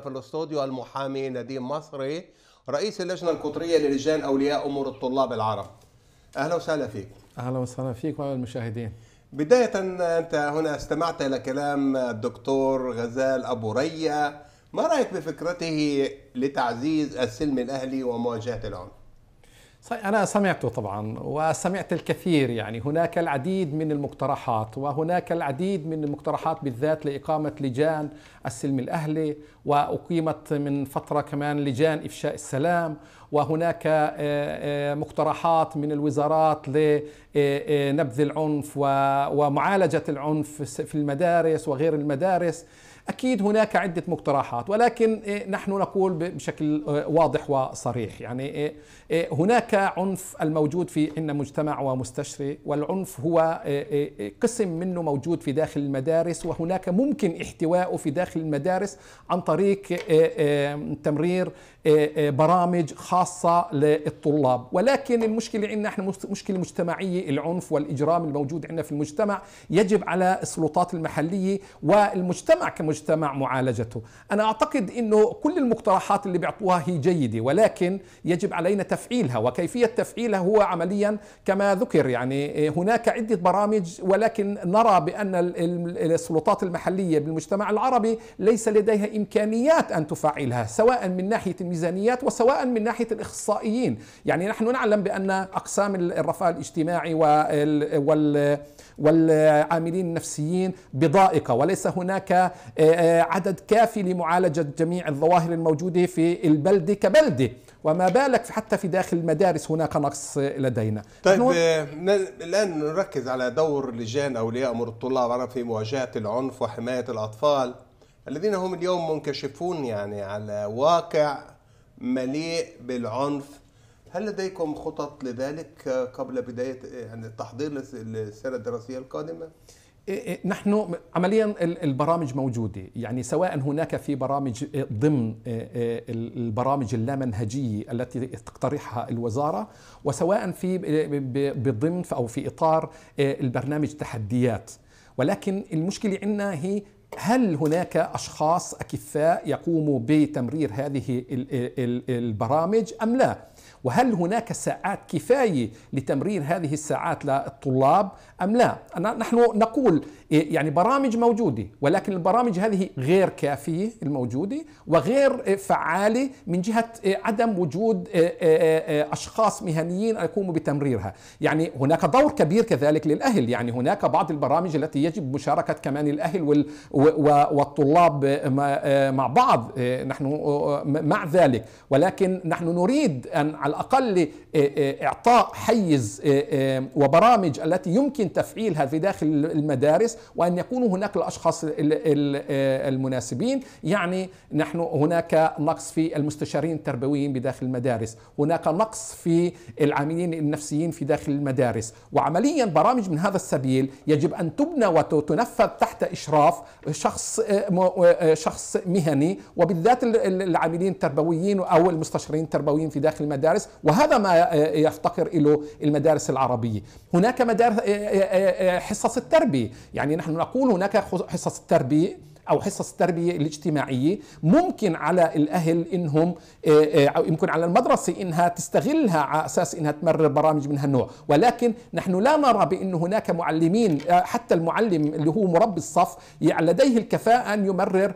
في الاستوديو المحامي نديم مصري رئيس اللجنه القطريه للجان اولياء امور الطلاب العرب. اهلا وسهلا فيك. اهلا وسهلا فيك وعلى المشاهدين. بدايه انت هنا استمعت الى كلام الدكتور غزال ابو ريا، ما رايك بفكرته لتعزيز السلم الاهلي ومواجهه العنف؟ أنا سمعته طبعا وسمعت الكثير يعني هناك العديد من المقترحات وهناك العديد من المقترحات بالذات لإقامة لجان السلم الأهلي وأقيمت من فترة كمان لجان إفشاء السلام وهناك آه، آه، مقترحات من الوزارات لنبذ آه، العنف ومعالجة العنف في المدارس وغير المدارس أكيد هناك عدة مقترحات ولكن إيه، نحن نقول بشكل آه، واضح وصريح يعني إيه، إيه، هناك عنف الموجود في عندنا مجتمع ومستشفى والعنف هو قسم منه موجود في داخل المدارس وهناك ممكن احتوائه في داخل المدارس عن طريق تمرير آه، آه، برامج خاصة للطلاب ولكن المشكلة عندنا احنا مشكلة مجتمعية العنف والإجرام الموجود عندنا في المجتمع يجب على السلطات المحلية والمجتمع كمجتمع معالجته أنا أعتقد أنه كل المقترحات اللي بيعطوها هي جيدة ولكن يجب علينا تفعيلها وكيفية تفعيلها هو عمليا كما ذكر يعني آه، هناك عدة برامج ولكن نرى بأن السلطات المحلية بالمجتمع العربي ليس لديها إمكانيات أن تفعلها سواء من ناحية الميزانيات وسواء من ناحية الإخصائيين يعني نحن نعلم بأن أقسام الرفاه الاجتماعي وال والعاملين النفسيين بضائقة وليس هناك آه، آه، عدد كافي لمعالجة جميع الظواهر الموجودة في البلدة كبلدة وما بالك حتى في داخل المدارس هناك نقص لدينا طيب آه، الآن نركز على دور لجان أولياء أمور الطلاب في مواجهة العنف وحماية الأطفال الذين هم اليوم منكشفون يعني على واقع مليء بالعنف هل لديكم خطط لذلك قبل بداية يعني التحضير للسنة الدراسية القادمة؟ إيه، إيه، نحن عمليا البرامج موجودة يعني سواء هناك في برامج إيه، ضمن البرامج اللامنهجية التي تقترحها الوزارة وسواء في بضمن أو في إطار البرنامج تحديات ولكن المشكلة عندنا هي هل هناك اشخاص اكفاء يقوموا بتمرير هذه البرامج ام لا؟ وهل هناك ساعات كفاية لتمرير هذه الساعات للطلاب أم لا أنا نحن نقول إيه، يعني برامج موجودة ولكن البرامج هذه غير كافية الموجودة وغير إيه، فعالة من جهة إيه، عدم وجود أشخاص مهنيين يقوموا بتمريرها يعني هناك دور كبير كذلك للأهل يعني هناك بعض البرامج التي يجب مشاركة كمان الأهل والطلاب مع بعض نحن مع ذلك ولكن نحن نريد أن على الأقل آه، آه، إعطاء حيز آه، وبرامج التي يمكن تفعيلها في داخل المدارس وأن يكون هناك الأشخاص المناسبين يعني نحن هناك نقص في المستشارين التربويين بداخل المدارس هناك نقص في العاملين النفسيين في داخل المدارس وعمليا برامج من هذا السبيل يجب أن تبنى وتنفذ تحت إشراف شخص شخص مهني وبالذات العاملين التربويين أو المستشارين التربويين في داخل المدارس المدارس وهذا ما يفتقر إليه المدارس العربية هناك مدارس حصص التربية يعني نحن نقول هناك حصص التربية او حصص التربيه الاجتماعيه ممكن على الاهل انهم او يمكن على المدرسه انها تستغلها على اساس انها تمرر برامج من هالنوع ولكن نحن لا نرى بان هناك معلمين حتى المعلم اللي هو مربي الصف لديه الكفاءه ان يمرر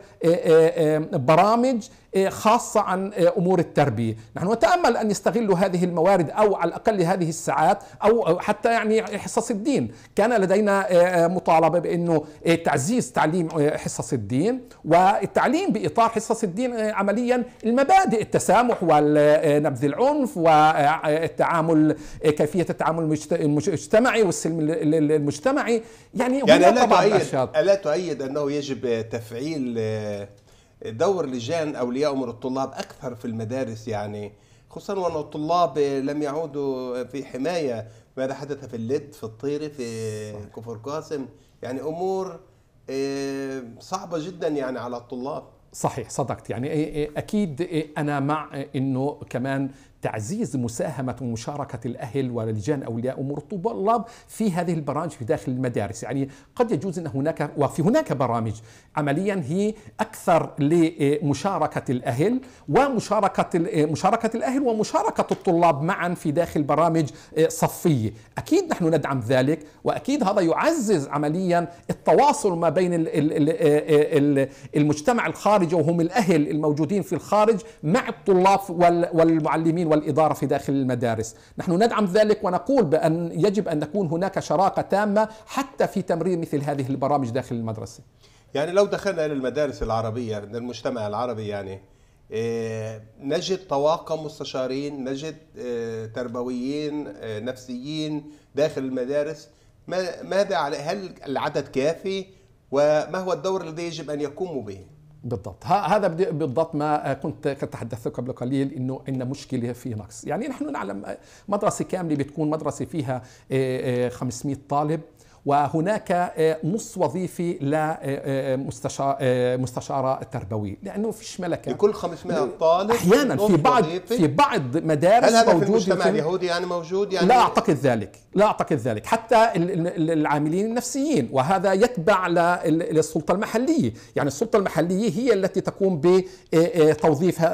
برامج إيه، خاصة عن إيه، أمور التربية نحن نتأمل أن يستغلوا هذه الموارد أو على الأقل هذه الساعات أو حتى يعني حصص الدين كان لدينا إيه، مطالبة بأنه تعزيز تعليم حصص الدين والتعليم بإطار حصص الدين عمليا المبادئ التسامح ونبذ العنف والتعامل كيفية التعامل المجتمعي والسلم المجتمعي يعني, يعني ألا تؤيد ألا تؤيد أنه يجب تفعيل دور لجان اولياء امور الطلاب اكثر في المدارس يعني خصوصا وان الطلاب لم يعودوا في حمايه ماذا حدث في اللد في الطيره في كفر قاسم يعني امور آه، صعبه جدا يعني على الطلاب صحيح صدقت يعني اكيد انا مع انه كمان تعزيز مساهمة ومشاركة الأهل ولجان أولياء أمور الطلاب في هذه البرامج في داخل المدارس يعني قد يجوز أن هناك وفي هناك برامج عمليا هي أكثر لمشاركة الأهل ومشاركة مشاركة الأهل ومشاركة الطلاب معا في داخل برامج صفية أكيد نحن ندعم ذلك وأكيد هذا يعزز عمليا التواصل ما بين المجتمع الخارجي وهم الأهل الموجودين في الخارج مع الطلاب والمعلمين والإدارة في داخل المدارس نحن ندعم ذلك ونقول بأن يجب أن نكون هناك شراكة تامة حتى في تمرير مثل هذه البرامج داخل المدرسة يعني لو دخلنا إلى المدارس العربية المجتمع العربي يعني إيه، نجد طواقم مستشارين نجد إيه، تربويين إيه، نفسيين داخل المدارس ماذا على هل العدد كافي وما هو الدور الذي يجب ان يقوموا به؟ بالضبط هذا بالضبط ما كنت تحدثت قبل قليل انه ان مشكله في نقص يعني نحن نعلم مدرسه كامله بتكون مدرسه فيها 500 طالب وهناك آه، نص وظيفي لمستشار آه، آه، مستشارة التربوي لأنه فيش ملكة لكل 500 طالب أحيانا في بعض وظيفي. في بعض مدارس هل هذا موجود في المجتمع اليهودي يعني موجود يعني لا أعتقد ذلك لا أعتقد ذلك حتى العاملين النفسيين وهذا يتبع للسلطة المحلية يعني السلطة المحلية هي التي تقوم بتوظيف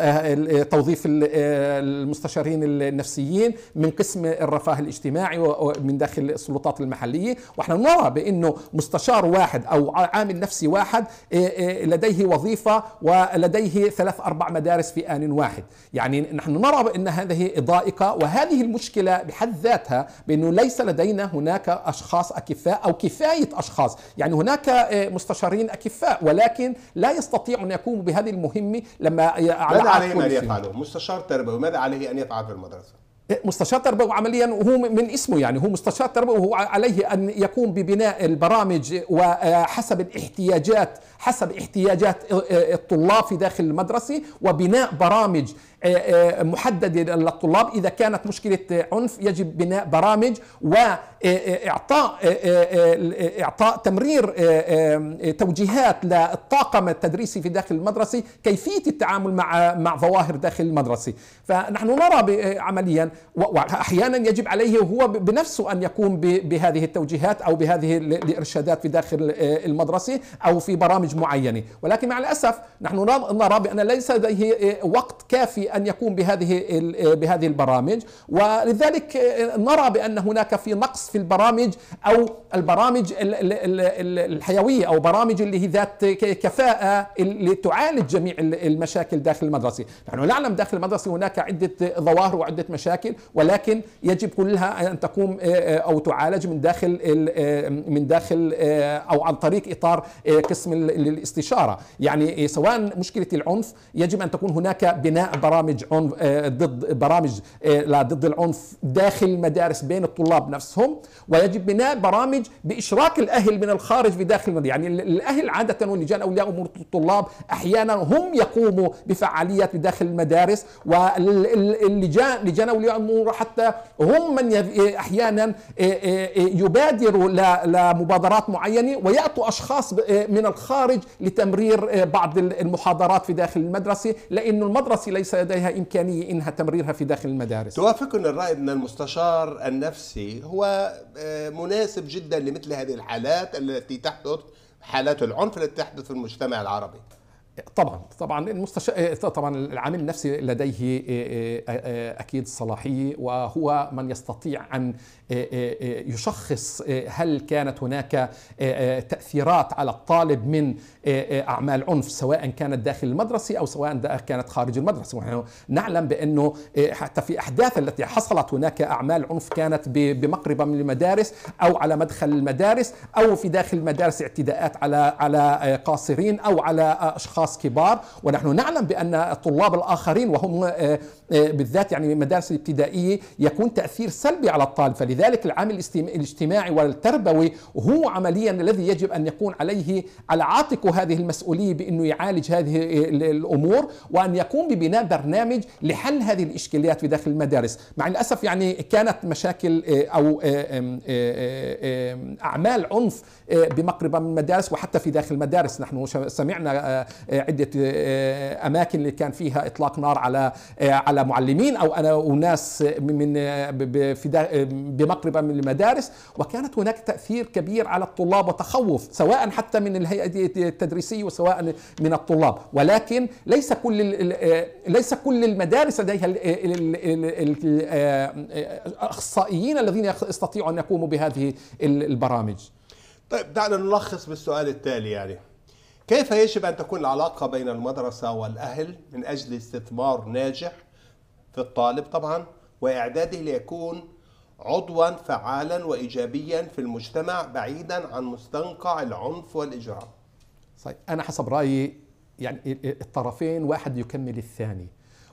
توظيف المستشارين النفسيين من قسم الرفاه الاجتماعي ومن داخل السلطات المحلية وإحنا نرى بانه مستشار واحد او عامل نفسي واحد إيه، إيه، لديه وظيفه ولديه ثلاث اربع مدارس في ان واحد، يعني نحن نرى بان هذه ضائقه وهذه المشكله بحد ذاتها بانه ليس لدينا هناك اشخاص اكفاء او كفايه اشخاص، يعني هناك إيه، مستشارين اكفاء ولكن لا يستطيع ان يقوموا بهذه المهمه لما ماذا عليهم ان يفعلوا؟ مستشار تربوي ماذا عليه ان يفعل في المدرسه؟ إيه، مستشار تربوي عمليا وهو من اسمه يعني هو مستشار تربوي وهو عليه ان يقوم ببناء البرامج وحسب الاحتياجات حسب احتياجات الطلاب في داخل المدرسه وبناء برامج آه، آه، محدده للطلاب اذا كانت مشكله عنف يجب بناء برامج واعطاء آه، اعطاء تمرير توجيهات للطاقم التدريسي في داخل المدرسه كيفيه التعامل مع مع ظواهر داخل المدرسه فنحن نرى عمليا واحيانا يجب عليه هو بنفسه ان يقوم بهذه التوجيهات او بهذه الارشادات في داخل المدرسه او في برامج برامج معينه ولكن مع الاسف نحن نرى بان ليس لديه وقت كافي ان يقوم بهذه بهذه البرامج ولذلك آه، نرى بان هناك في نقص في البرامج او البرامج الحيويه او برامج اللي هي ذات كفاءه اللي تعالج جميع المشاكل داخل المدرسه نحن نعلم داخل المدرسه هناك عده ظواهر وعده مشاكل ولكن يجب كلها ان تقوم آه، آه، او تعالج من داخل من داخل او عن طريق اطار قسم للاستشاره يعني سواء مشكله العنف يجب ان تكون هناك بناء برامج عنف آه، ضد برامج آه، ضد العنف داخل المدارس بين الطلاب نفسهم ويجب بناء برامج باشراك الاهل من الخارج في داخل المدارس يعني الاهل عاده ولجان اولياء امور الطلاب احيانا هم يقوموا بفعاليات بداخل المدارس واللجان لجان اولياء الامور حتى هم من احيانا آه، يبادروا لمبادرات معينه وياتوا اشخاص من الخارج الخارج لتمرير آه، بعض المحاضرات في داخل المدرسة لأن المدرسة ليس لديها إمكانية إنها تمريرها في داخل المدارس توافقني الرأي أن المستشار النفسي هو آه، مناسب جدا لمثل هذه الحالات التي تحدث حالات العنف التي تحدث في المجتمع العربي طبعا طبعا المستشار آه، طبعا العامل النفسي لديه آه، آه، اكيد صلاحيه وهو من يستطيع ان يشخص هل كانت هناك تاثيرات على الطالب من اعمال عنف سواء كانت داخل المدرسه او سواء كانت خارج المدرسه ونحن نعلم بانه حتى في احداث التي حصلت هناك اعمال عنف كانت بمقربه من المدارس او على مدخل المدارس او في داخل المدارس اعتداءات على على قاصرين او على اشخاص أشخاص كبار ونحن نعلم بأن الطلاب الآخرين وهم آه، آه، بالذات يعني مدارس الابتدائية يكون تأثير سلبي على الطالب فلذلك العامل الاجتماعي والتربوي هو عمليا الذي يجب أن يكون عليه على عاتقه هذه المسؤولية بأنه يعالج هذه آه، الأمور وأن يقوم ببناء برنامج لحل هذه الإشكاليات في داخل المدارس مع الأسف يعني كانت مشاكل أو أعمال عنف بمقربة من المدارس وحتى في داخل المدارس نحن سمعنا عده آه، اماكن اللي كان فيها اطلاق نار على آه، على معلمين او انا وناس من آه، بمقربه من المدارس وكانت هناك تاثير كبير على الطلاب وتخوف سواء حتى من الهيئه التدريسيه وسواء من الطلاب ولكن ليس كل ليس كل المدارس لديها الاخصائيين الذين يستطيعوا ان يقوموا بهذه البرامج. طيب دعنا نلخص بالسؤال التالي يعني كيف يجب أن تكون العلاقة بين المدرسة والأهل من أجل استثمار ناجح في الطالب طبعا وإعداده ليكون عضوا فعالا وإيجابيا في المجتمع بعيدا عن مستنقع العنف والإجرام صحيح طيب، أنا حسب رأيي يعني الطرفين واحد يكمل الثاني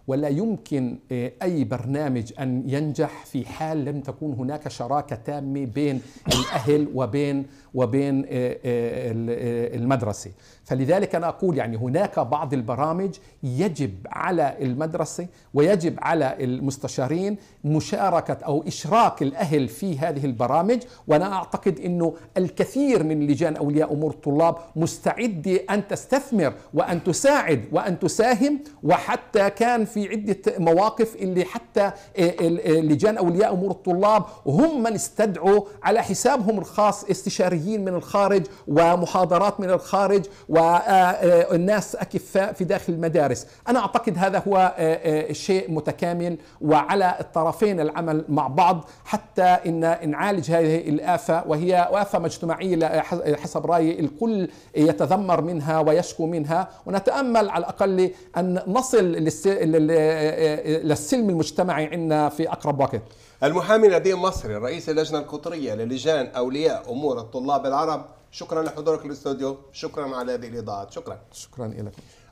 ولا يمكن آه، اي برنامج ان ينجح في حال لم تكون هناك شراكه تامه بين الاهل وبين وبين آه، آه، آه، المدرسة فلذلك أنا أقول يعني هناك بعض البرامج يجب على المدرسة ويجب على المستشارين مشاركة أو إشراك الأهل في هذه البرامج وأنا أعتقد أنه الكثير من لجان أولياء أمور الطلاب مستعدة أن تستثمر وأن تساعد وأن تساهم وحتى كان في عدة مواقف اللي حتى لجان أولياء أمور الطلاب هم من استدعوا على حسابهم الخاص استشاريين ملايين من الخارج ومحاضرات من الخارج والناس آه، آه، أكفاء في داخل المدارس أنا أعتقد هذا هو آه، شيء متكامل وعلى الطرفين العمل مع بعض حتى إن نعالج هذه الآفة وهي آفة مجتمعية حسب رأيي الكل يتذمر منها ويشكو منها ونتأمل على الأقل أن نصل للسلم المجتمعي عندنا في أقرب وقت المحامي نديم مصري رئيس اللجنه القطريه للجان اولياء امور الطلاب العرب شكرا لحضورك الاستوديو شكرا على هذه الاضاءات شكرا شكرا لكم